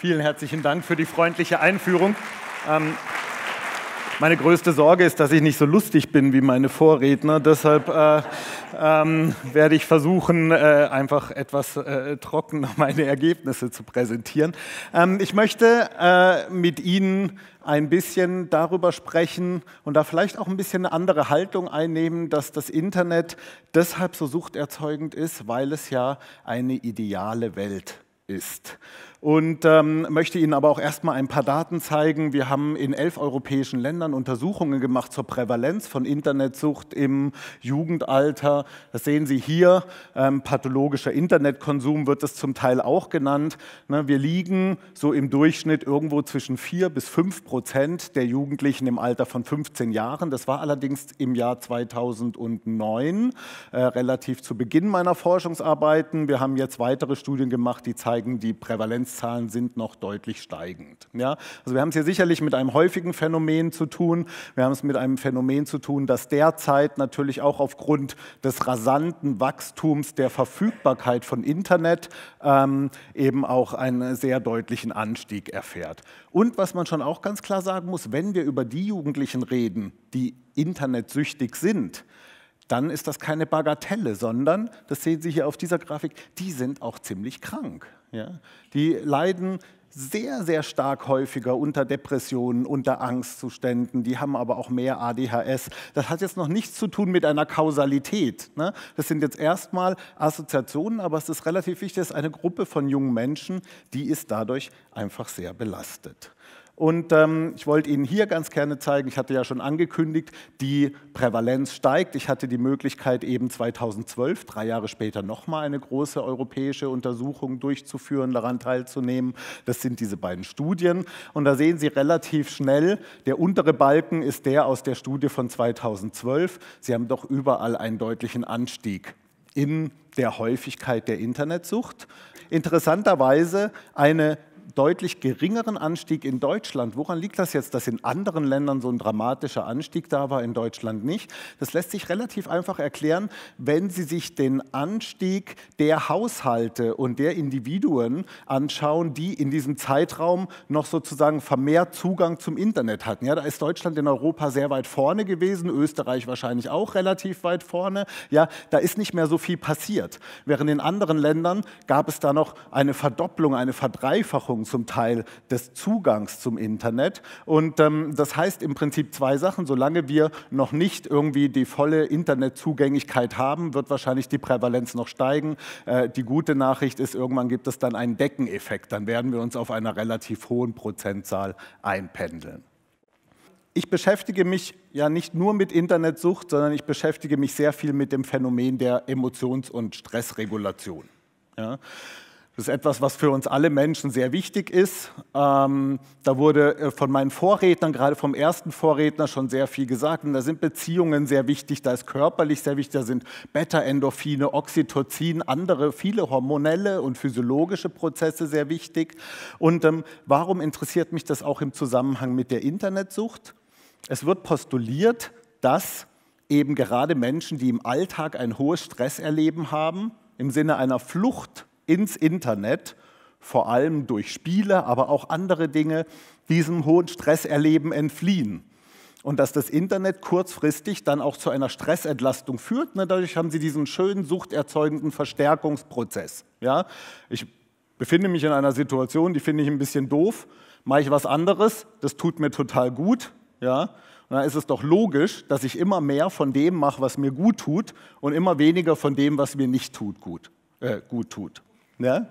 Vielen herzlichen Dank für die freundliche Einführung. Ähm, meine größte Sorge ist, dass ich nicht so lustig bin wie meine Vorredner. Deshalb äh, ähm, werde ich versuchen, äh, einfach etwas äh, trockener meine Ergebnisse zu präsentieren. Ähm, ich möchte äh, mit Ihnen ein bisschen darüber sprechen und da vielleicht auch ein bisschen eine andere Haltung einnehmen, dass das Internet deshalb so suchterzeugend ist, weil es ja eine ideale Welt ist und ähm, möchte Ihnen aber auch erstmal ein paar Daten zeigen. Wir haben in elf europäischen Ländern Untersuchungen gemacht zur Prävalenz von Internetsucht im Jugendalter. Das sehen Sie hier. Ähm, pathologischer Internetkonsum wird es zum Teil auch genannt. Ne, wir liegen so im Durchschnitt irgendwo zwischen 4 bis 5 Prozent der Jugendlichen im Alter von 15 Jahren. Das war allerdings im Jahr 2009, äh, relativ zu Beginn meiner Forschungsarbeiten. Wir haben jetzt weitere Studien gemacht, die zeigen die Prävalenz Inzidenzzahlen sind noch deutlich steigend. Ja? Also wir haben es hier sicherlich mit einem häufigen Phänomen zu tun. Wir haben es mit einem Phänomen zu tun, das derzeit natürlich auch aufgrund des rasanten Wachstums der Verfügbarkeit von Internet ähm, eben auch einen sehr deutlichen Anstieg erfährt. Und was man schon auch ganz klar sagen muss, wenn wir über die Jugendlichen reden, die internetsüchtig sind, dann ist das keine Bagatelle, sondern, das sehen Sie hier auf dieser Grafik, die sind auch ziemlich krank. Ja? Die leiden sehr, sehr stark häufiger unter Depressionen, unter Angstzuständen. Die haben aber auch mehr ADHS. Das hat jetzt noch nichts zu tun mit einer Kausalität. Ne? Das sind jetzt erstmal Assoziationen, aber es ist relativ wichtig, dass eine Gruppe von jungen Menschen, die ist dadurch einfach sehr belastet. Und ähm, ich wollte Ihnen hier ganz gerne zeigen, ich hatte ja schon angekündigt, die Prävalenz steigt. Ich hatte die Möglichkeit, eben 2012, drei Jahre später, nochmal eine große europäische Untersuchung durchzuführen, daran teilzunehmen. Das sind diese beiden Studien. Und da sehen Sie relativ schnell, der untere Balken ist der aus der Studie von 2012. Sie haben doch überall einen deutlichen Anstieg in der Häufigkeit der Internetsucht. Interessanterweise eine deutlich geringeren Anstieg in Deutschland. Woran liegt das jetzt, dass in anderen Ländern so ein dramatischer Anstieg da war, in Deutschland nicht? Das lässt sich relativ einfach erklären, wenn Sie sich den Anstieg der Haushalte und der Individuen anschauen, die in diesem Zeitraum noch sozusagen vermehrt Zugang zum Internet hatten. Ja, da ist Deutschland in Europa sehr weit vorne gewesen, Österreich wahrscheinlich auch relativ weit vorne. Ja, da ist nicht mehr so viel passiert. Während in anderen Ländern gab es da noch eine Verdopplung, eine Verdreifachung Beschränkung zum Teil des Zugangs zum Internet. Und ähm, das heißt im Prinzip zwei Sachen. Solange wir noch nicht irgendwie die volle Internetzugänglichkeit haben, wird wahrscheinlich die Prävalenz noch steigen. Äh, die gute Nachricht ist, irgendwann gibt es dann einen Deckeneffekt. Dann werden wir uns auf einer relativ hohen Prozentzahl einpendeln ich beschäftige mich ja nicht nur mit Internetsucht, sondern ich beschäftige mich sehr viel mit dem Phänomen der Emotions- und Stressregulation. Ja? Das ist etwas, was für uns alle Menschen sehr wichtig ist. Ähm, da wurde äh, von meinen Vorrednern, gerade vom ersten Vorredner, schon sehr viel gesagt. Und da sind Beziehungen sehr wichtig, da ist körperlich sehr wichtig, da sind Beta-Endorphine, Oxytocin, andere, viele hormonelle und physiologische Prozesse sehr wichtig. Und ähm, warum interessiert mich das auch im Zusammenhang mit der Internetsucht? Es wird postuliert, dass eben gerade Menschen, die im Alltag ein hohes Stress erleben haben, im Sinne einer Flucht ins Internet, vor allem durch Spiele, aber auch andere Dinge, diesem hohen Stresserleben entfliehen. Und dass das Internet kurzfristig dann auch zu einer Stressentlastung führt. Ne? Dadurch haben Sie diesen schönen suchterzeugenden Verstärkungsprozess. Ja? Ich befinde mich in einer Situation, die finde ich ein bisschen doof. Mache ich was anderes, das tut mir total gut. Ja? Und dann ist es doch logisch, dass ich immer mehr von dem mache, was mir gut tut und immer weniger von dem, was mir nicht tut, gut, äh, gut tut. Ja?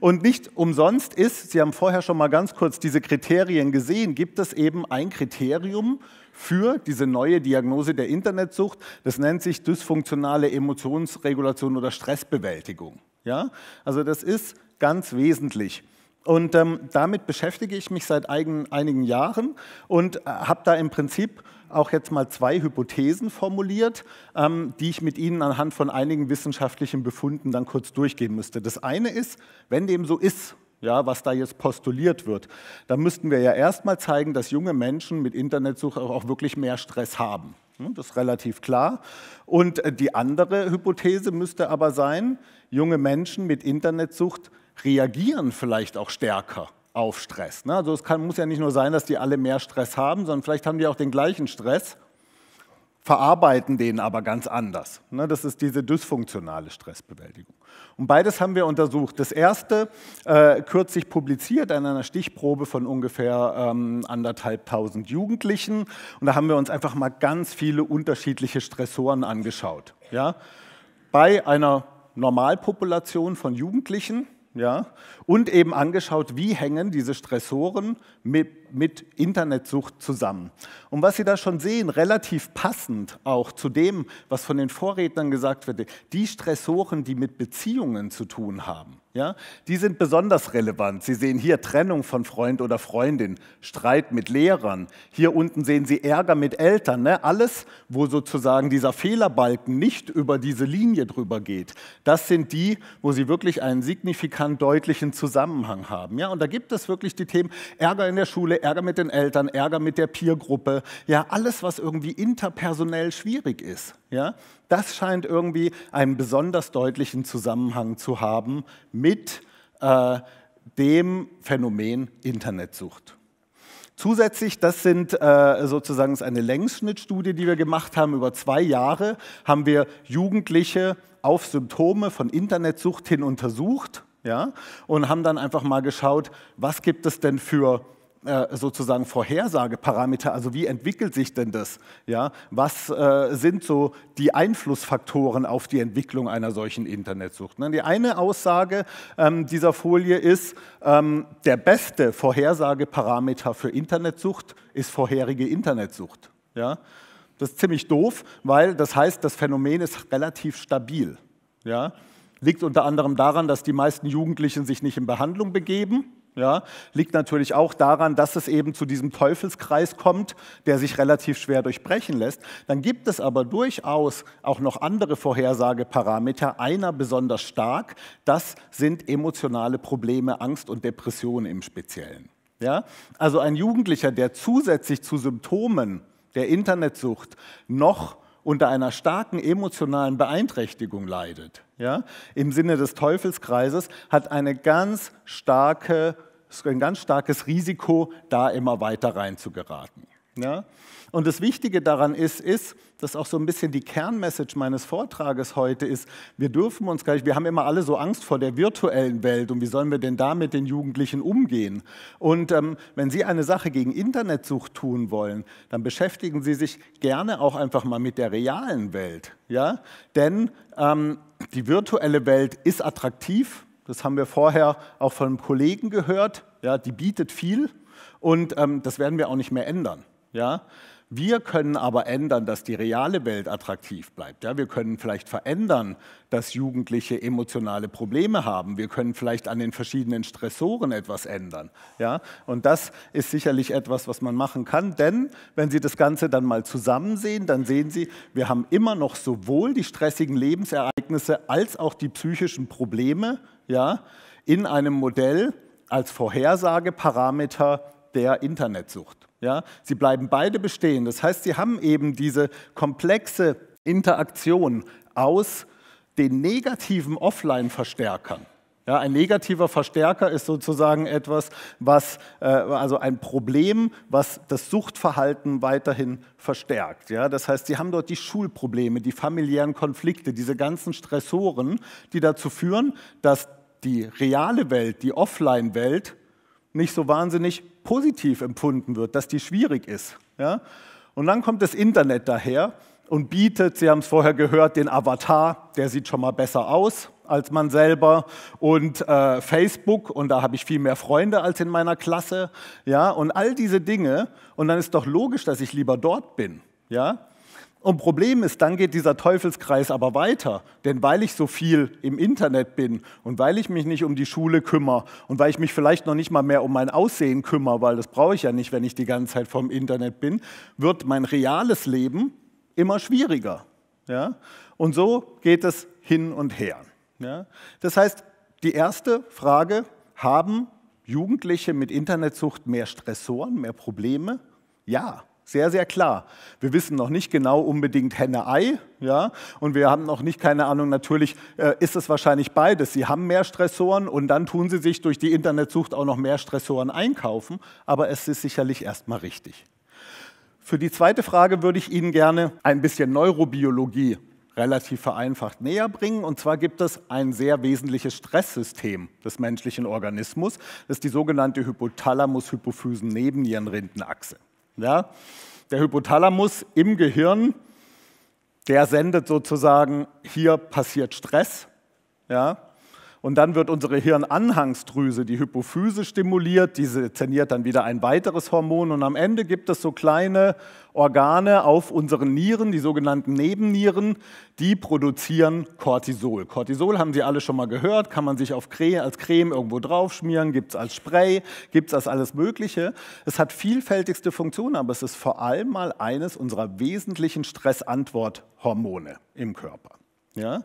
Und nicht umsonst ist, Sie haben vorher schon mal ganz kurz diese Kriterien gesehen, gibt es eben ein Kriterium für diese neue Diagnose der Internetsucht. Das nennt sich dysfunktionale Emotionsregulation oder Stressbewältigung. Ja? Also das ist ganz wesentlich. Und ähm, damit beschäftige ich mich seit einigen Jahren und äh, habe da im Prinzip auch jetzt mal zwei Hypothesen formuliert, ähm, die ich mit Ihnen anhand von einigen wissenschaftlichen Befunden dann kurz durchgehen müsste. Das eine ist, wenn dem so ist, ja, was da jetzt postuliert wird. dann müssten wir ja erstmal zeigen, dass junge Menschen mit Internetsuche auch wirklich mehr Stress haben. Hm, das ist relativ klar. Und äh, die andere Hypothese müsste aber sein, junge Menschen mit Internetsucht reagieren vielleicht auch stärker auf Stress. Ne? Also es kann, muss ja nicht nur sein, dass die alle mehr Stress haben, sondern vielleicht haben die auch den gleichen Stress, verarbeiten den aber ganz anders. Ne? Das ist diese dysfunktionale Stressbewältigung. Und beides haben wir untersucht. Das erste äh, kürzlich publiziert an einer Stichprobe von ungefähr ähm, anderthalb Jugendlichen. Und da haben wir uns einfach mal ganz viele unterschiedliche Stressoren angeschaut. Ja? Bei einer Normalpopulation von Jugendlichen ja, und eben angeschaut, wie hängen diese Stressoren mit, mit, Internetsucht zusammen. Und was Sie da schon sehen, relativ passend auch zu dem, was von den Vorrednern gesagt wird, die Stressoren, die mit Beziehungen zu tun haben, ja, die sind besonders relevant. Sie sehen hier Trennung von Freund oder Freundin, Streit mit Lehrern. Hier unten sehen Sie Ärger mit Eltern. Ne? Alles, wo sozusagen dieser Fehlerbalken nicht über diese Linie drüber geht, das sind die, wo Sie wirklich einen signifikant deutlichen Zusammenhang haben. Ja? Und da gibt es wirklich die Themen Ärger in der Schule, Ärger mit den Eltern, Ärger mit der Peergruppe. Ja, alles, was irgendwie interpersonell schwierig ist. Ja? Das scheint irgendwie einen besonders deutlichen Zusammenhang zu haben mit äh, dem Phänomen Internetsucht. Zusätzlich, das sind äh, sozusagen eine Längsschnittstudie, die wir gemacht haben über zwei Jahre, haben wir Jugendliche auf Symptome von Internetsucht hin untersucht ja, und haben dann einfach mal geschaut, was gibt es denn für äh, sozusagen Vorhersageparameter, also wie entwickelt sich denn das? Ja, was äh, sind so die Einflussfaktoren auf die Entwicklung einer solchen Internetsucht? Ne? Die eine Aussage ähm, dieser Folie ist, ähm, der beste Vorhersageparameter für Internetsucht ist vorherige Internetsucht. Ja? Das ist ziemlich doof, weil das heißt, das Phänomen ist relativ stabil. Ja? Liegt unter anderem daran, dass die meisten Jugendlichen sich nicht in Behandlung begeben ja, liegt natürlich auch daran, dass es eben zu diesem Teufelskreis kommt, der sich relativ schwer durchbrechen lässt. Dann gibt es aber durchaus auch noch andere Vorhersageparameter. Einer besonders stark, das sind emotionale Probleme, Angst und Depression im Speziellen. Ja, also ein Jugendlicher, der zusätzlich zu Symptomen der Internetsucht noch unter einer starken emotionalen Beeinträchtigung leidet, ja, im Sinne des Teufelskreises, hat eine ganz starke, ein ganz starkes Risiko, da immer weiter rein zu geraten. Ja? Und das Wichtige daran ist, ist, dass auch so ein bisschen die Kernmessage meines Vortrages heute ist, wir dürfen uns gar nicht, wir haben immer alle so Angst vor der virtuellen Welt und wie sollen wir denn da mit den Jugendlichen umgehen? Und ähm, wenn Sie eine Sache gegen Internetsucht tun wollen, dann beschäftigen Sie sich gerne auch einfach mal mit der realen Welt. Ja? Denn ähm, die virtuelle Welt ist attraktiv, das haben wir vorher auch von einem Kollegen gehört, ja, die bietet viel und ähm, das werden wir auch nicht mehr ändern. Ja? Wir können aber ändern, dass die reale Welt attraktiv bleibt. Ja, wir können vielleicht verändern, dass Jugendliche emotionale Probleme haben. Wir können vielleicht an den verschiedenen Stressoren etwas ändern. Ja, und das ist sicherlich etwas, was man machen kann. Denn wenn Sie das Ganze dann mal zusammen sehen, dann sehen Sie, wir haben immer noch sowohl die stressigen Lebensereignisse als auch die psychischen Probleme ja, in einem Modell als Vorhersageparameter der Internetsucht. Ja? Sie bleiben beide bestehen. Das heißt, sie haben eben diese komplexe Interaktion aus den negativen Offline-Verstärkern. Ja, ein negativer Verstärker ist sozusagen etwas, was, äh, also ein Problem, was das Suchtverhalten weiterhin verstärkt. Ja? Das heißt, sie haben dort die Schulprobleme, die familiären Konflikte, diese ganzen Stressoren, die dazu führen, dass die reale Welt, die Offline-Welt nicht so wahnsinnig positiv empfunden wird, dass die schwierig ist. Ja? Und dann kommt das Internet daher und bietet, Sie haben es vorher gehört, den Avatar, der sieht schon mal besser aus als man selber und äh, Facebook und da habe ich viel mehr Freunde als in meiner Klasse, ja, und all diese Dinge und dann ist doch logisch, dass ich lieber dort bin, ja? Und Problem ist, dann geht dieser Teufelskreis aber weiter. Denn weil ich so viel im Internet bin und weil ich mich nicht um die Schule kümmere und weil ich mich vielleicht noch nicht mal mehr um mein Aussehen kümmere, weil das brauche ich ja nicht, wenn ich die ganze Zeit vom Internet bin, wird mein reales Leben immer schwieriger. Ja? Und so geht es hin und her. Ja? Das heißt, die erste Frage, haben Jugendliche mit Internetsucht mehr Stressoren, mehr Probleme? Ja, sehr, sehr klar. Wir wissen noch nicht genau unbedingt Henne-Ei, ja, und wir haben noch nicht, keine Ahnung, natürlich äh, ist es wahrscheinlich beides. Sie haben mehr Stressoren und dann tun sie sich durch die Internetsucht auch noch mehr Stressoren einkaufen, aber es ist sicherlich erstmal richtig. Für die zweite Frage würde ich Ihnen gerne ein bisschen Neurobiologie relativ vereinfacht näher bringen. Und zwar gibt es ein sehr wesentliches Stresssystem des menschlichen Organismus. Das ist die sogenannte Hypothalamus-Hypophysen-Nebennierenrindenachse. Ja? Der Hypothalamus im Gehirn, der sendet sozusagen, hier passiert Stress. Ja? Und dann wird unsere Hirnanhangsdrüse, die Hypophyse, stimuliert. Diese zerniert dann wieder ein weiteres Hormon. Und am Ende gibt es so kleine Organe auf unseren Nieren, die sogenannten Nebennieren, die produzieren Cortisol. Cortisol haben Sie alle schon mal gehört, kann man sich auf Creme, als Creme irgendwo draufschmieren, gibt es als Spray, gibt es als alles Mögliche. Es hat vielfältigste Funktionen, aber es ist vor allem mal eines unserer wesentlichen Stressantworthormone im Körper. Ja?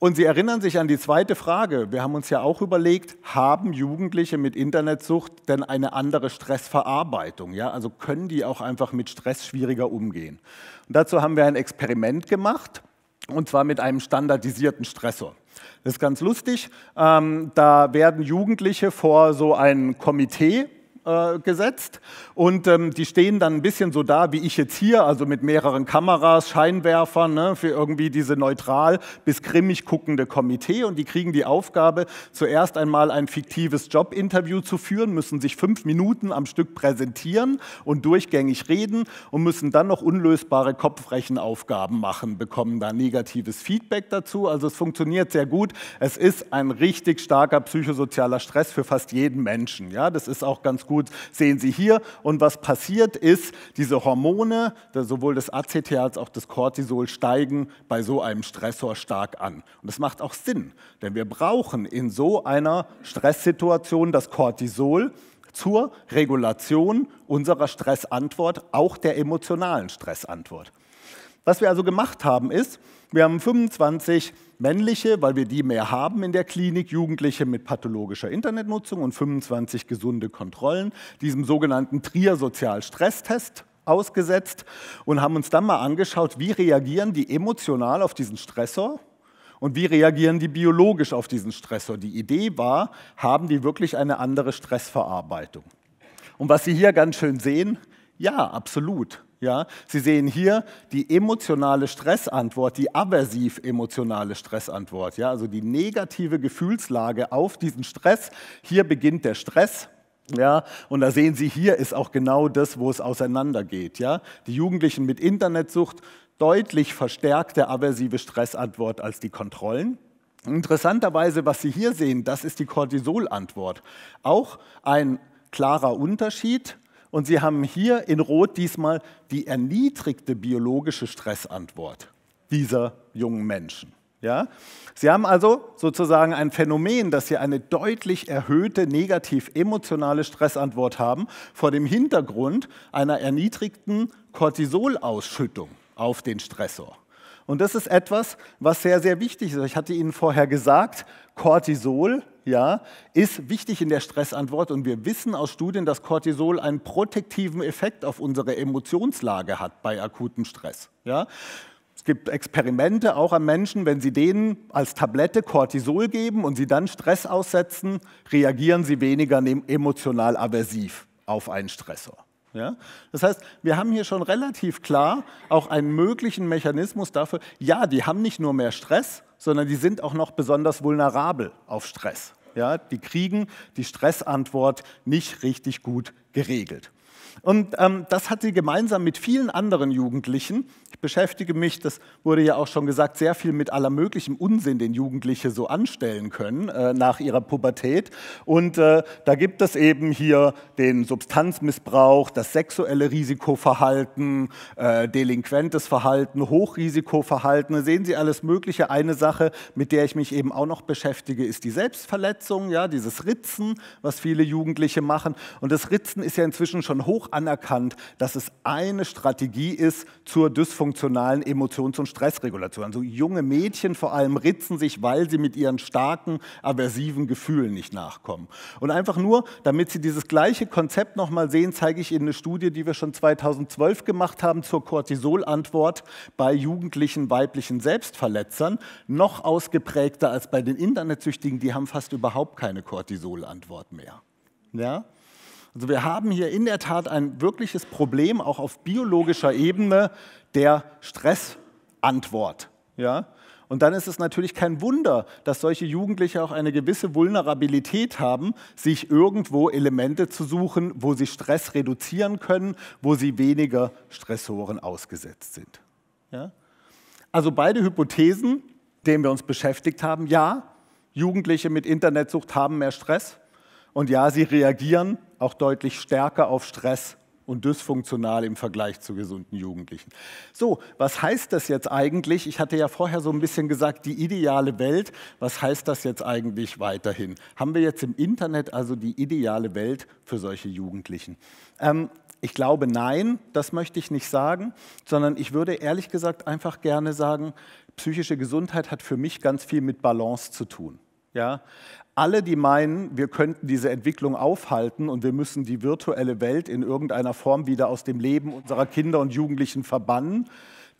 Und Sie erinnern sich an die zweite Frage. Wir haben uns ja auch überlegt, haben Jugendliche mit Internetsucht denn eine andere Stressverarbeitung? Ja, also können die auch einfach mit Stress schwieriger umgehen? Und dazu haben wir ein Experiment gemacht, und zwar mit einem standardisierten Stressor. Das ist ganz lustig. Ähm, da werden Jugendliche vor so ein Komitee äh, gesetzt und ähm, die stehen dann ein bisschen so da, wie ich jetzt hier, also mit mehreren Kameras, Scheinwerfern ne, für irgendwie diese neutral bis grimmig guckende Komitee und die kriegen die Aufgabe, zuerst einmal ein fiktives Jobinterview zu führen, müssen sich fünf Minuten am Stück präsentieren und durchgängig reden und müssen dann noch unlösbare Kopfrechenaufgaben machen, bekommen da negatives Feedback dazu. Also es funktioniert sehr gut. Es ist ein richtig starker psychosozialer Stress für fast jeden Menschen. Ja, das ist auch ganz gut Blut sehen Sie hier. Und was passiert ist, diese Hormone, sowohl das ACT als auch das Cortisol, steigen bei so einem Stressor stark an. Und das macht auch Sinn, denn wir brauchen in so einer Stresssituation das Cortisol, zur Regulation unserer Stressantwort, auch der emotionalen Stressantwort. Was wir also gemacht haben, ist, wir haben 25 männliche, weil wir die mehr haben in der Klinik, Jugendliche mit pathologischer Internetnutzung und 25 gesunde Kontrollen, diesem sogenannten Trier-Sozial-Stresstest ausgesetzt und haben uns dann mal angeschaut, wie reagieren die emotional auf diesen Stressor und wie reagieren die biologisch auf diesen Stressor. Die Idee war, haben die wirklich eine andere Stressverarbeitung? Und was Sie hier ganz schön sehen, ja, absolut. Ja? Sie sehen hier die emotionale Stressantwort, die aversiv emotionale Stressantwort, ja? also die negative Gefühlslage auf diesen Stress. Hier beginnt der Stress. Ja, und da sehen Sie, hier ist auch genau das, wo es auseinandergeht. Ja? Die Jugendlichen mit Internetsucht, deutlich verstärkte aversive Stressantwort als die Kontrollen. Interessanterweise, was Sie hier sehen, das ist die Cortisolantwort. Auch ein klarer Unterschied, und Sie haben hier in Rot diesmal die erniedrigte biologische Stressantwort dieser jungen Menschen. Ja? Sie haben also sozusagen ein Phänomen, dass Sie eine deutlich erhöhte negativ-emotionale Stressantwort haben vor dem Hintergrund einer erniedrigten Cortisolausschüttung auf den Stressor. Und das ist etwas, was sehr, sehr wichtig ist. Ich hatte Ihnen vorher gesagt, Cortisol ja, ist wichtig in der Stressantwort. Und wir wissen aus Studien, dass Cortisol einen protektiven Effekt auf unsere Emotionslage hat bei akutem Stress. Ja. Es gibt Experimente auch an Menschen, wenn sie denen als Tablette Cortisol geben und sie dann Stress aussetzen, reagieren sie weniger emotional aversiv auf einen Stressor. Ja? Das heißt, wir haben hier schon relativ klar auch einen möglichen Mechanismus dafür, ja, die haben nicht nur mehr Stress, sondern die sind auch noch besonders vulnerabel auf Stress ja, die kriegen die Stressantwort nicht richtig gut geregelt. Und ähm, das hat sie gemeinsam mit vielen anderen Jugendlichen. Ich beschäftige mich, das wurde ja auch schon gesagt, sehr viel mit aller möglichen Unsinn, den Jugendliche so anstellen können äh, nach ihrer Pubertät. Und äh, da gibt es eben hier den Substanzmissbrauch, das sexuelle Risikoverhalten, äh, delinquentes Verhalten, Hochrisikoverhalten. Da sehen Sie alles Mögliche. Eine Sache, mit der ich mich eben auch noch beschäftige, ist die Selbstverletzung. Spritzung, ja, dieses Ritzen, was viele Jugendliche machen. Und das Ritzen ist ja inzwischen schon hoch anerkannt, dass es eine Strategie ist zur dysfunktionalen Emotions- und Stressregulation. Also junge Mädchen vor allem ritzen sich, weil sie mit ihren starken, aversiven Gefühlen nicht nachkommen. Und einfach nur, damit Sie dieses gleiche Konzept nochmal sehen, zeige ich Ihnen eine Studie, die wir schon 2012 gemacht haben zur Cortisolantwort bei jugendlichen weiblichen Selbstverletzern. Noch ausgeprägter als bei den Internetsüchtigen, die haben fast überhaupt überhaupt keine Cortisolantwort mehr. Ja? Also wir haben hier in der Tat ein wirkliches Problem, auch auf biologischer Ebene, der Stressantwort. Ja? Und dann ist es natürlich kein Wunder, dass solche Jugendliche auch eine gewisse Vulnerabilität haben, sich irgendwo Elemente zu suchen, wo sie Stress reduzieren können, wo sie weniger Stressoren ausgesetzt sind. Ja? Also beide Hypothesen, denen wir uns beschäftigt haben, ja, Jugendliche mit Internetsucht haben mehr Stress. Und ja, sie reagieren auch deutlich stärker auf Stress und dysfunktional im Vergleich zu gesunden Jugendlichen. So, was heißt das jetzt eigentlich? Ich hatte ja vorher so ein bisschen gesagt, die ideale Welt. Was heißt das jetzt eigentlich weiterhin? Haben wir jetzt im Internet also die ideale Welt für solche Jugendlichen? Ähm, ich glaube nein, das möchte ich nicht sagen, sondern ich würde ehrlich gesagt einfach gerne sagen, psychische Gesundheit hat für mich ganz viel mit Balance zu tun. Ja? Alle, die meinen, wir könnten diese Entwicklung aufhalten und wir müssen die virtuelle Welt in irgendeiner Form wieder aus dem Leben unserer Kinder und Jugendlichen verbannen,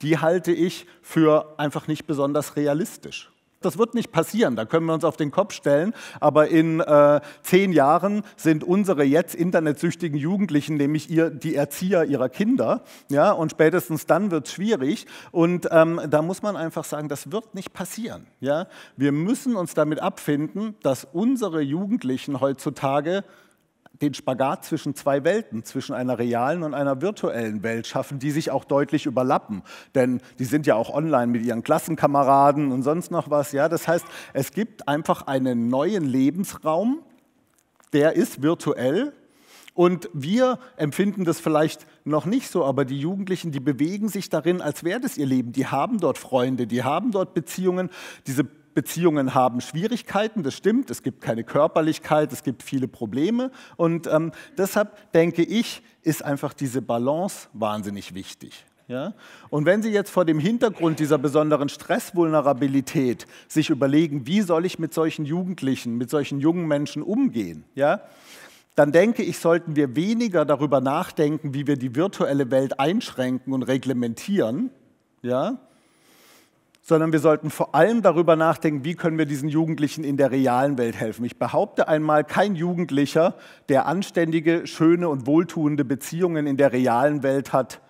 die halte ich für einfach nicht besonders realistisch. Das wird nicht passieren, da können wir uns auf den Kopf stellen. Aber in äh, zehn Jahren sind unsere jetzt internetsüchtigen Jugendlichen nämlich ihr, die Erzieher ihrer Kinder. Ja? Und spätestens dann wird es schwierig. Und ähm, da muss man einfach sagen, das wird nicht passieren. Ja? Wir müssen uns damit abfinden, dass unsere Jugendlichen heutzutage den Spagat zwischen zwei Welten, zwischen einer realen und einer virtuellen Welt schaffen, die sich auch deutlich überlappen. Denn die sind ja auch online mit ihren Klassenkameraden und sonst noch was. Ja, das heißt, es gibt einfach einen neuen Lebensraum, der ist virtuell. Und wir empfinden das vielleicht noch nicht so, aber die Jugendlichen, die bewegen sich darin, als wäre das ihr Leben. Die haben dort Freunde, die haben dort Beziehungen. Diese Beziehungen haben Schwierigkeiten, das stimmt, es gibt keine Körperlichkeit, es gibt viele Probleme und ähm, deshalb denke ich, ist einfach diese Balance wahnsinnig wichtig. Ja? Und wenn Sie jetzt vor dem Hintergrund dieser besonderen Stressvulnerabilität sich überlegen, wie soll ich mit solchen Jugendlichen, mit solchen jungen Menschen umgehen, ja, dann denke ich, sollten wir weniger darüber nachdenken, wie wir die virtuelle Welt einschränken und reglementieren, ja, sondern wir sollten vor allem darüber nachdenken, wie können wir diesen Jugendlichen in der realen Welt helfen. Ich behaupte einmal, kein Jugendlicher, der anständige, schöne und wohltuende Beziehungen in der realen Welt hat,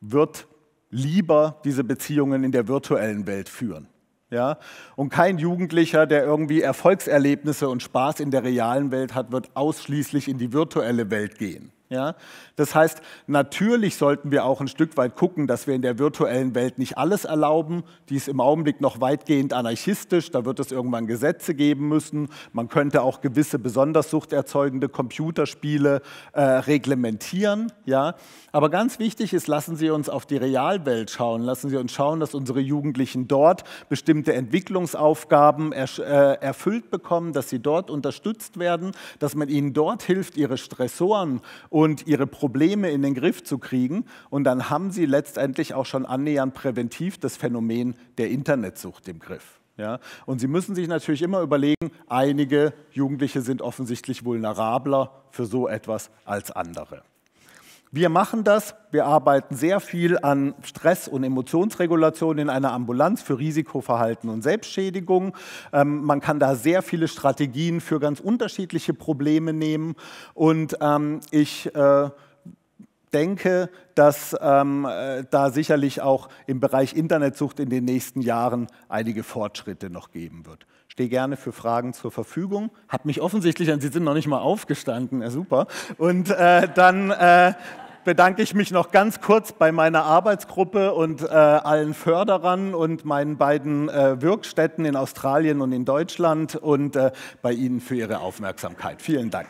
wird lieber diese Beziehungen in der virtuellen Welt führen. Ja? Und kein Jugendlicher, der irgendwie Erfolgserlebnisse und Spaß in der realen Welt hat, wird ausschließlich in die virtuelle Welt gehen. Ja? Das heißt, natürlich sollten wir auch ein Stück weit gucken, dass wir in der virtuellen Welt nicht alles erlauben. Die ist im Augenblick noch weitgehend anarchistisch, da wird es irgendwann Gesetze geben müssen. Man könnte auch gewisse besonders suchterzeugende Computerspiele äh, reglementieren. Ja? Aber ganz wichtig ist, lassen Sie uns auf die Realwelt schauen. Lassen Sie uns schauen, dass unsere Jugendlichen dort bestimmte Entwicklungsaufgaben er, äh, erfüllt bekommen, dass sie dort unterstützt werden, dass man ihnen dort hilft, ihre Stressoren und und ihre Probleme in den Griff zu kriegen. Und dann haben sie letztendlich auch schon annähernd präventiv das Phänomen der Internetsucht im Griff. Ja? Und sie müssen sich natürlich immer überlegen, einige Jugendliche sind offensichtlich vulnerabler für so etwas als andere. Wir machen das. Wir arbeiten sehr viel an Stress- und Emotionsregulation in einer Ambulanz für Risikoverhalten und Selbstschädigung. Ähm, man kann da sehr viele Strategien für ganz unterschiedliche Probleme nehmen. Und ähm, ich äh, denke, dass ähm, äh, da sicherlich auch im Bereich Internetsucht in den nächsten Jahren einige Fortschritte noch geben wird. Stehe gerne für Fragen zur Verfügung. Hat mich offensichtlich, Sie sind noch nicht mal aufgestanden, ja, super. Und äh, dann äh, bedanke ich mich noch ganz kurz bei meiner Arbeitsgruppe und äh, allen Förderern und meinen beiden äh, Wirkstätten in Australien und in Deutschland und äh, bei Ihnen für Ihre Aufmerksamkeit. Vielen Dank.